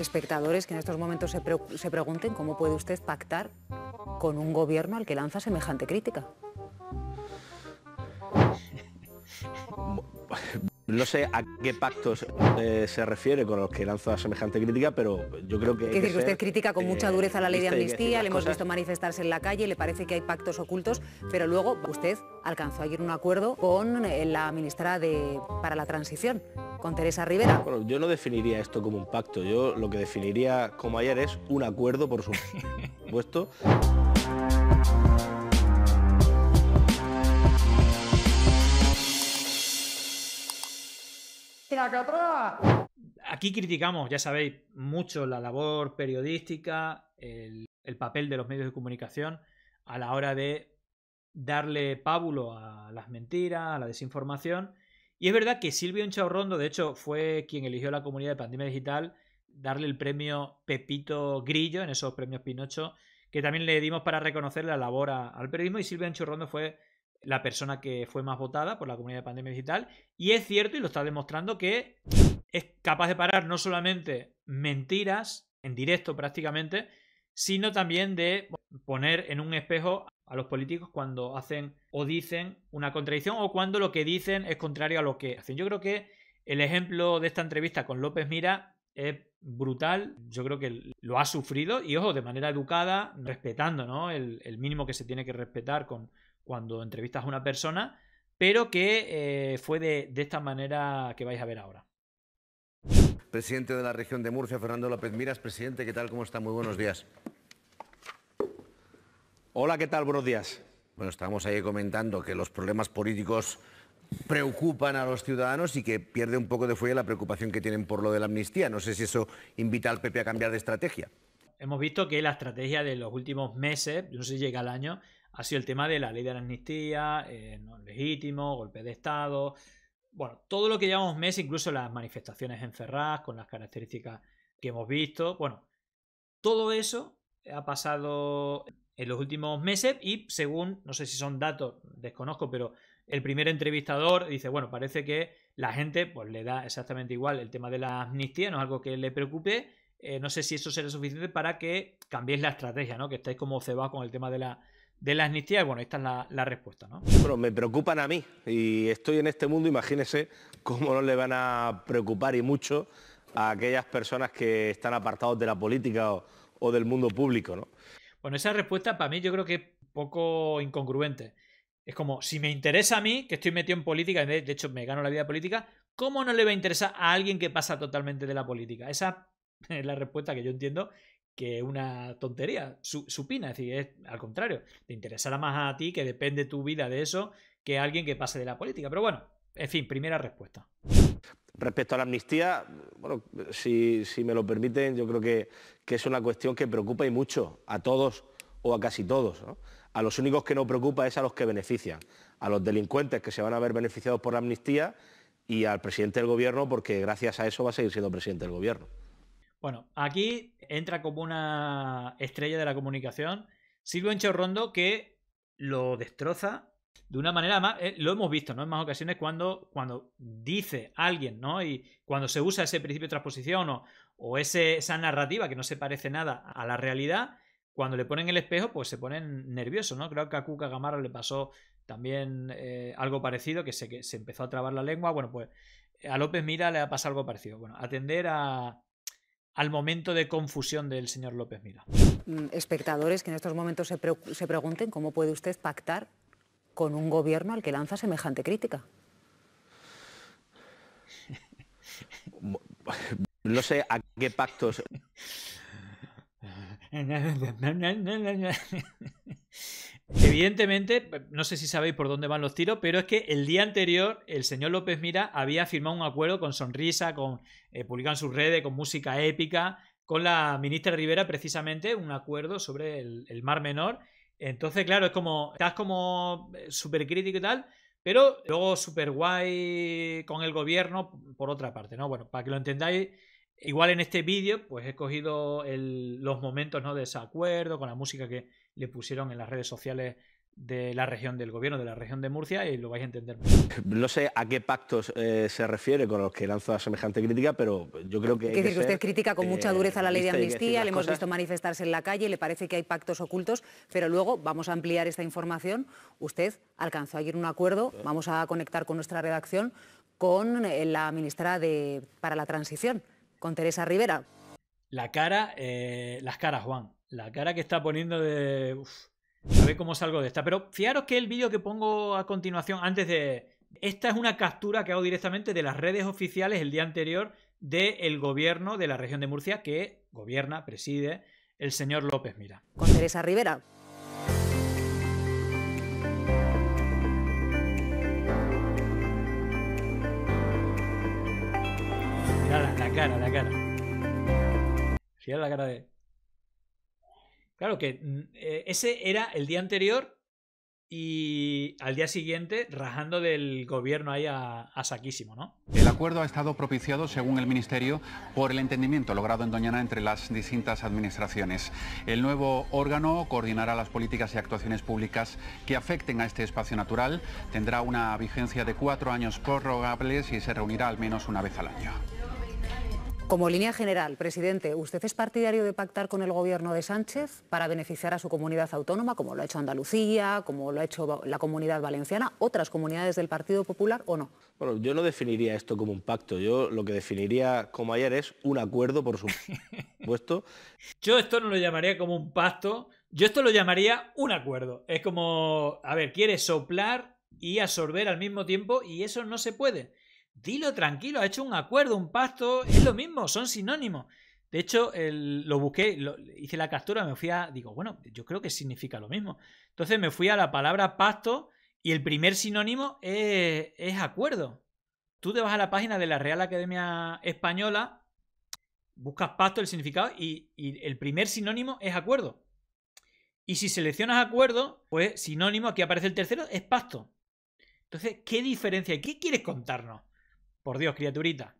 espectadores que en estos momentos se, pregunten cómo puede usted pactar con un gobierno al que lanza semejante crítica. No sé a qué pactos eh, se refiere con los que lanza semejante crítica, pero yo creo que... Es decir, que usted critica con eh, mucha dureza la ley de amnistía, le hemos visto manifestarse en la calle, le parece que hay pactos ocultos, pero luego usted alcanzó a ayer un acuerdo con eh, la ministra de, para la Transición, con Teresa Rivera. Bueno, yo no definiría esto como un pacto, yo lo que definiría como ayer es un acuerdo, por supuesto. Aquí criticamos, ya sabéis, mucho la labor periodística, el, papel de los medios de comunicación a la hora de darle pábulo a las mentiras, a la desinformación. Y es verdad que Silvio Enchaurrondo, de hecho, fue quien eligió a la comunidad de Pandemia Digital darle el premio Pepito Grillo en esos premios Pinocho, que también le dimos para reconocer la labor al periodismo. Y Silvio Rondo fue la persona que fue más votada por la comunidad de pandemia digital. Y es cierto, y lo está demostrando, que es capaz de parar no solamente mentiras en directo prácticamente, sino también de poner en un espejo a los políticos cuando hacen o dicen una contradicción o cuando lo que dicen es contrario a lo que hacen. Yo creo que el ejemplo de esta entrevista con López Mira es brutal, yo creo que lo ha sufrido y ojo, de manera educada, respetando ¿no? el mínimo que se tiene que respetar con, cuando entrevistas a una persona, pero que eh, fue de, esta manera que vais a ver ahora. Presidente de la región de Murcia, Fernando López Miras. Presidente, ¿qué tal? ¿Cómo está? Muy buenos días. Hola, ¿qué tal? Buenos días. Bueno, estábamos ahí comentando que los problemas políticos preocupan a los ciudadanos y que pierde un poco de fuelle la preocupación que tienen por lo de la amnistía. No sé si eso invita al PP a cambiar de estrategia. Hemos visto que la estrategia de los últimos meses, no sé si llega al año, ha sido el tema de la ley de la amnistía, eh, no legítimo, golpe de Estado. Bueno, todo lo que llevamos mes incluso las manifestaciones en Ferraz, con las características que hemos visto. Bueno, todo eso ha pasado en los últimos meses y según, no sé si son datos, desconozco, pero el primer entrevistador dice, bueno, parece que la gente pues le da exactamente igual el tema de la amnistía, no es algo que le preocupe. Eh, no sé si eso será suficiente para que cambiéis la estrategia, ¿no? Que estáis como cebados con el tema de la de la amnistía? Bueno, esta es la, respuesta, ¿no? Bueno, me preocupan a mí y estoy en este mundo, imagínese cómo no le van a preocupar y mucho a aquellas personas que están apartados de la política o, del mundo público, ¿no? Bueno, esa respuesta para mí yo creo que es poco incongruente. Es como, si me interesa a mí, que estoy metido en política, de hecho me gano la vida política, ¿cómo no le va a interesar a alguien que pasa totalmente de la política? Esa es la respuesta que yo entiendo que una tontería, su, supina, es decir, es al contrario, te interesará más a ti que depende tu vida de eso que a alguien que pase de la política. Pero bueno, en fin, primera respuesta. Respecto a la amnistía, bueno, si, me lo permiten, yo creo que, que, es una cuestión que preocupa y mucho a todos o a casi todos. A los únicos que no preocupa es a los que benefician, a los delincuentes que se van a ver beneficiados por la amnistía y al presidente del gobierno porque gracias a eso va a seguir siendo presidente del gobierno. Bueno, aquí entra como una estrella de la comunicación Silvio Enchorrondo que lo destroza de una manera más, eh, lo hemos visto ¿no? en más ocasiones cuando, cuando dice alguien, ¿no? Y cuando se usa ese principio de transposición o, esa narrativa que no se parece nada a la realidad, cuando le ponen el espejo, pues se ponen nerviosos, ¿no? Creo que a Cuca Gamara le pasó también eh, algo parecido, que se, que se empezó a trabar la lengua. Bueno, pues eh, a López Mira le ha pasado algo parecido. Bueno, atender a, al momento de confusión del señor López Mira. Mm, espectadores que en estos momentos se, pregunten cómo puede usted pactar con un gobierno al que lanza semejante crítica. No sé a qué pactos Evidentemente, no sé si sabéis por dónde van los tiros, pero es que el día anterior el señor López Mira había firmado un acuerdo con Sonrisa, con eh, publican sus redes, con música épica, con la ministra Rivera precisamente, un acuerdo sobre el, Mar Menor. Entonces, claro, es como, estás como eh, súper crítico y tal, pero luego súper guay con el gobierno, por otra parte, ¿no? Bueno, para que lo entendáis, Igual en este vídeo, pues he cogido los momentos de desacuerdo con la música que le pusieron en las redes sociales de la región del gobierno de la región de Murcia y lo vais a entender. No sé a qué pactos eh, se refiere con los que lanzó semejante crítica, pero yo creo que... Es decir que usted critica con eh, mucha dureza la ley de amnistía, le hemos visto manifestarse en la calle, le parece que hay pactos ocultos, pero luego vamos a ampliar esta información. Usted alcanzó a ir un acuerdo, ah. vamos a conectar con nuestra redacción, con eh, la ministra para la Transición con Teresa Rivera. La cara, eh, las caras, Juan. La cara que está poniendo de. Uf, a ver cómo salgo de esta. Pero fiaros que el vídeo que pongo a continuación, antes de. Esta es una captura que hago directamente de las redes oficiales el día anterior del gobierno de la región de Murcia que gobierna, preside el señor López Mira. Con Teresa Rivera. La, cara, la cara. era la cara de. Claro que mm, eh, ese era el día anterior y al día siguiente rajando del gobierno ahí a, a, saquísimo, ¿no? El acuerdo ha estado propiciado, según el Ministerio, por el entendimiento logrado en Doñana entre las distintas administraciones. El nuevo órgano coordinará las políticas y actuaciones públicas que afecten a este espacio natural, tendrá una vigencia de cuatro años prorrogables y se reunirá al menos una vez al año. Como línea general, presidente, ¿usted es partidario de pactar con el gobierno de Sánchez para beneficiar a su comunidad autónoma, como lo ha hecho Andalucía, como lo ha hecho la comunidad valenciana, otras comunidades del Partido Popular o no? Bueno, yo no definiría esto como un pacto, yo lo que definiría como ayer es un acuerdo, por supuesto. yo esto no lo llamaría como un pacto, yo esto lo llamaría un acuerdo. Es como, a ver, quiere soplar y absorber al mismo tiempo y eso no se puede. Dilo tranquilo, ha hecho un acuerdo, un pacto, es lo mismo, son sinónimos. De hecho, lo busqué, hice la captura, me fui a. Digo, bueno, yo creo que significa lo mismo. Entonces me fui a la palabra pacto y el primer sinónimo es, acuerdo. Tú te vas a la página de la Real Academia Española, buscas pacto, el significado, y, el primer sinónimo es acuerdo. Y si seleccionas acuerdo, pues sinónimo, aquí aparece el tercero, es pacto. Entonces, ¿qué diferencia hay? ¿Qué quieres contarnos? Por Dios, criaturita.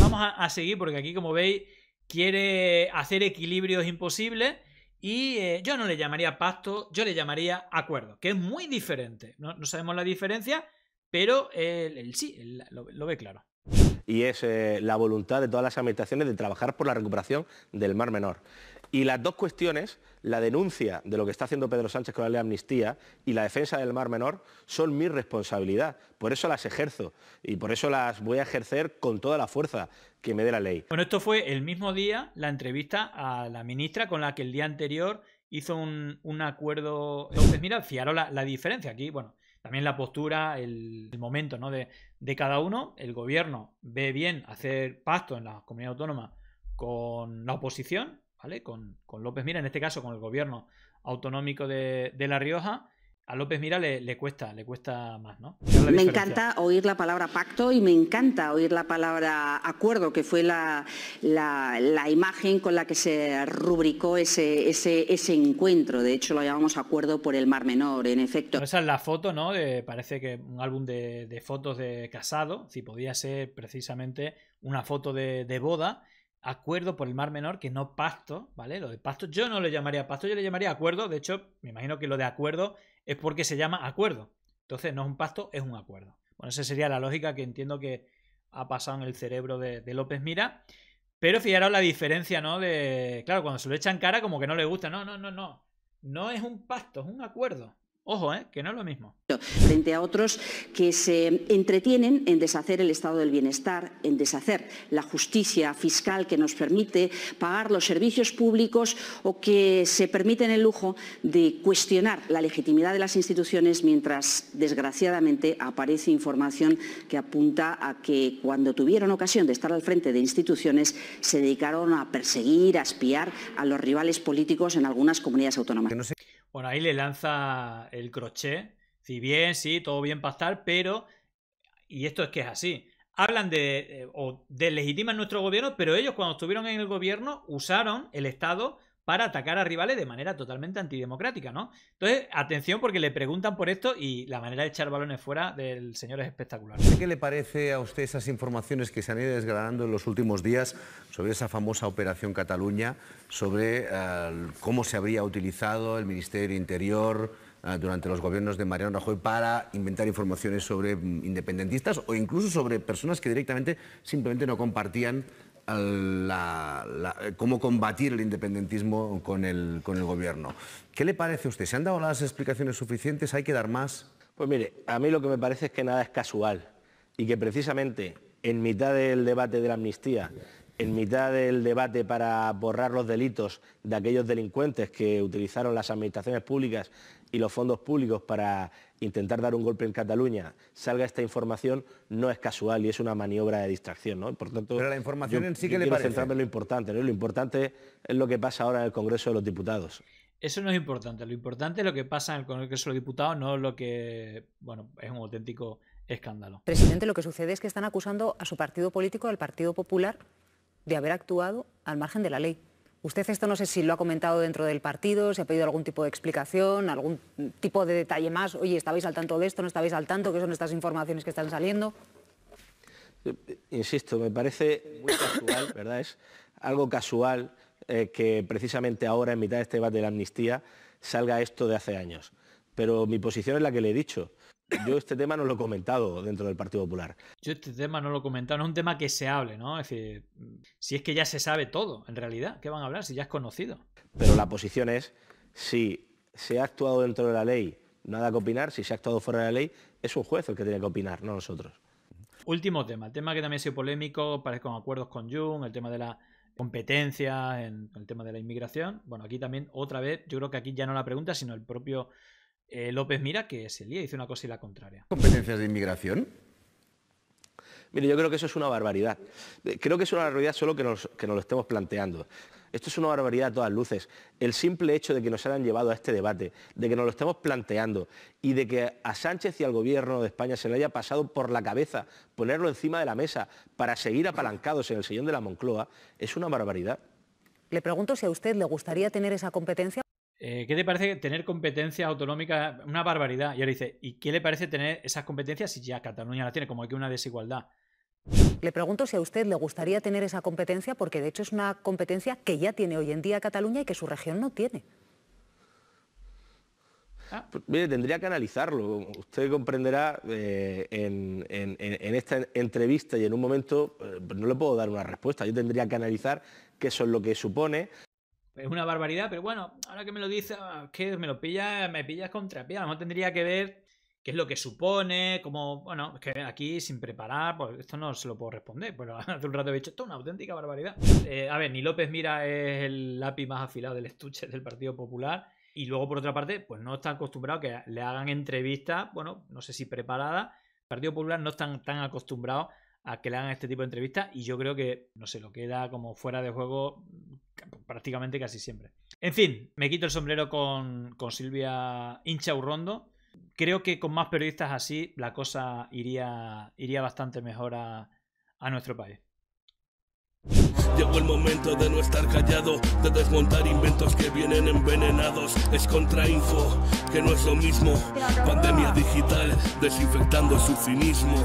Vamos a, seguir porque aquí, como veis, quiere hacer equilibrios imposibles y eh, yo no le llamaría pacto, yo le llamaría acuerdo, que es muy diferente. No, sabemos la diferencia, pero él, sí, lo, ve claro y es eh, la voluntad de todas las administraciones de trabajar por la recuperación del Mar Menor. Y las dos cuestiones, la denuncia de lo que está haciendo Pedro Sánchez con la ley de amnistía y la defensa del Mar Menor, son mi responsabilidad. Por eso las ejerzo y por eso las voy a ejercer con toda la fuerza que me dé la ley. Bueno, esto fue el mismo día la entrevista a la ministra con la que el día anterior hizo un, acuerdo. Entonces, mira, fijaros la, la, diferencia aquí. Bueno, también la postura, el, momento ¿no? de, de cada uno. El gobierno ve bien hacer pacto en la comunidad autónoma con la oposición con, López Mira, en este caso con el gobierno autonómico de, La Rioja, a López Mira le, cuesta, le cuesta más, ¿no? Me encanta oír la palabra pacto y me encanta oír la palabra acuerdo, que fue la, imagen con la que se rubricó ese, ese, ese, encuentro. De hecho, lo llamamos acuerdo por el Mar Menor, en efecto. esa es la foto, ¿no? parece que un álbum de, fotos de casado, si podía ser precisamente una foto de, de boda acuerdo por el Mar Menor, que no pacto, ¿vale? Lo de pacto yo no le llamaría pacto, yo le llamaría acuerdo. De hecho, me imagino que lo de acuerdo es porque se llama acuerdo. Entonces, no es un pacto, es un acuerdo. Bueno, esa sería la lógica que entiendo que ha pasado en el cerebro de, López Mira. Pero fijaros la diferencia, ¿no? De, claro, cuando se lo echan cara como que no le gusta. No, no, no, no. No es un pacto, es un acuerdo. Ojo, ¿eh? que no es lo mismo. Frente a otros que se entretienen en deshacer el estado del bienestar, en deshacer la justicia fiscal que nos permite pagar los servicios públicos o que se permiten el lujo de cuestionar la legitimidad de las instituciones mientras, desgraciadamente, aparece información que apunta a que cuando tuvieron ocasión de estar al frente de instituciones se dedicaron a perseguir, a espiar a los rivales políticos en algunas comunidades autónomas. Bueno, ahí le lanza el crochet. Si bien, sí, todo bien estar, pero. Y esto es que es así. Hablan de. Eh, o deslegitiman nuestro gobierno, pero ellos cuando estuvieron en el gobierno usaron el Estado para atacar a rivales de manera totalmente antidemocrática, ¿no? Entonces, atención porque le preguntan por esto y la manera de echar balones fuera del señor es espectacular. ¿Qué le parece a usted esas informaciones que se han ido desgranando en los últimos días sobre esa famosa Operación Cataluña, sobre eh, cómo se habría utilizado el Ministerio Interior eh, durante los gobiernos de Mariano Rajoy para inventar informaciones sobre mm, independentistas o incluso sobre personas que directamente simplemente no compartían cómo combatir el independentismo con el, con el gobierno. ¿Qué le parece a usted? ¿Se han dado las explicaciones suficientes? ¿Hay que dar más? Pues mire, a mí lo que me parece es que nada es casual y que precisamente en mitad del debate de la amnistía en mitad del debate para borrar los delitos de aquellos delincuentes que utilizaron las administraciones públicas y los fondos públicos para intentar dar un golpe en Cataluña, salga esta información, no es casual y es una maniobra de distracción. Por tanto, Pero la información en sí que le parece. centrarme en lo importante. Lo importante es lo que pasa ahora en el Congreso de los Diputados. Eso no es importante. Lo importante es lo que pasa en el Congreso de los Diputados, no lo que, bueno, es un auténtico escándalo. Presidente, lo que sucede es que están acusando a su partido político, al Partido Popular, de haber actuado al margen de la ley. Usted esto no sé si lo ha comentado dentro del partido, si ha pedido algún tipo de explicación, algún tipo de detalle más. Oye, ¿estabais al tanto de esto? ¿No estáis al tanto? ¿Qué son estas informaciones que están saliendo? Insisto, me parece muy casual, ¿verdad? Es algo casual eh, que precisamente ahora, en mitad de este debate de la amnistía, salga esto de hace años. Pero mi posición es la que le he dicho yo este tema no lo he comentado dentro del Partido Popular. Yo este tema no lo he comentado, no es un tema que se hable, ¿no? Es decir, si es que ya se sabe todo, en realidad, ¿qué van a hablar si ya es conocido? Pero la posición es, si se ha actuado dentro de la ley, nada que opinar, si se ha actuado fuera de la ley, es un juez el que tiene que opinar, no nosotros. Último tema, el tema que también ha sido polémico, parece con acuerdos con Jung, el tema de la competencia en el tema de la inmigración. Bueno, aquí también otra vez, yo creo que aquí ya no la pregunta, sino el propio eh, López Mira, que se lía, dice una cosa y la contraria. ¿Competencias de inmigración? Mire, yo creo que eso es una barbaridad. Eh, creo que es una barbaridad solo que nos, que nos lo estemos planteando. Esto es una barbaridad a todas luces. El simple hecho de que nos hayan llevado a este debate, de que nos lo estemos planteando y de que a Sánchez y al gobierno de España se le haya pasado por la cabeza ponerlo encima de la mesa para seguir apalancados en el sillón de la Moncloa, es una barbaridad. Le pregunto si a usted le gustaría tener esa competencia. Eh, ¿qué te parece tener competencias autonómicas? Una barbaridad. Y ahora dice, ¿y qué le parece tener esas competencias si ya Cataluña las tiene? Como aquí una desigualdad. Le pregunto si a usted le gustaría tener esa competencia, porque de hecho es una competencia que ya tiene hoy en día Cataluña y que su región no tiene. Ah. Pues tendría que analizarlo. Usted comprenderá eh, en, esta entrevista y en un momento eh, pues no le puedo dar una respuesta. Yo tendría que analizar qué es lo que supone, es una barbaridad, pero bueno, ahora que me lo dice que me lo pilla, me pillas contra pie. A lo mejor tendría que ver qué es lo que supone, como, bueno, es que aquí sin preparar, pues esto no se lo puedo responder, pero hace un rato he dicho, esto es una auténtica barbaridad. Eh, a ver, ni López Mira es el lápiz más afilado del estuche del Partido Popular, y luego por otra parte, pues no está acostumbrado a que le hagan entrevistas, bueno, no sé si preparada Partido Popular no está tan acostumbrado a que le hagan este tipo de entrevistas y yo creo que, no se lo queda como fuera de juego prácticamente casi siempre. En fin, me quito el sombrero con, con Silvia urrondo, Creo que con más periodistas así la cosa iría, iría bastante mejor a, a nuestro país. Llegó el momento de no estar callado, de desmontar inventos que vienen envenenados. Es contrainfo, que no es lo mismo. Pandemia digital, desinfectando su cinismo.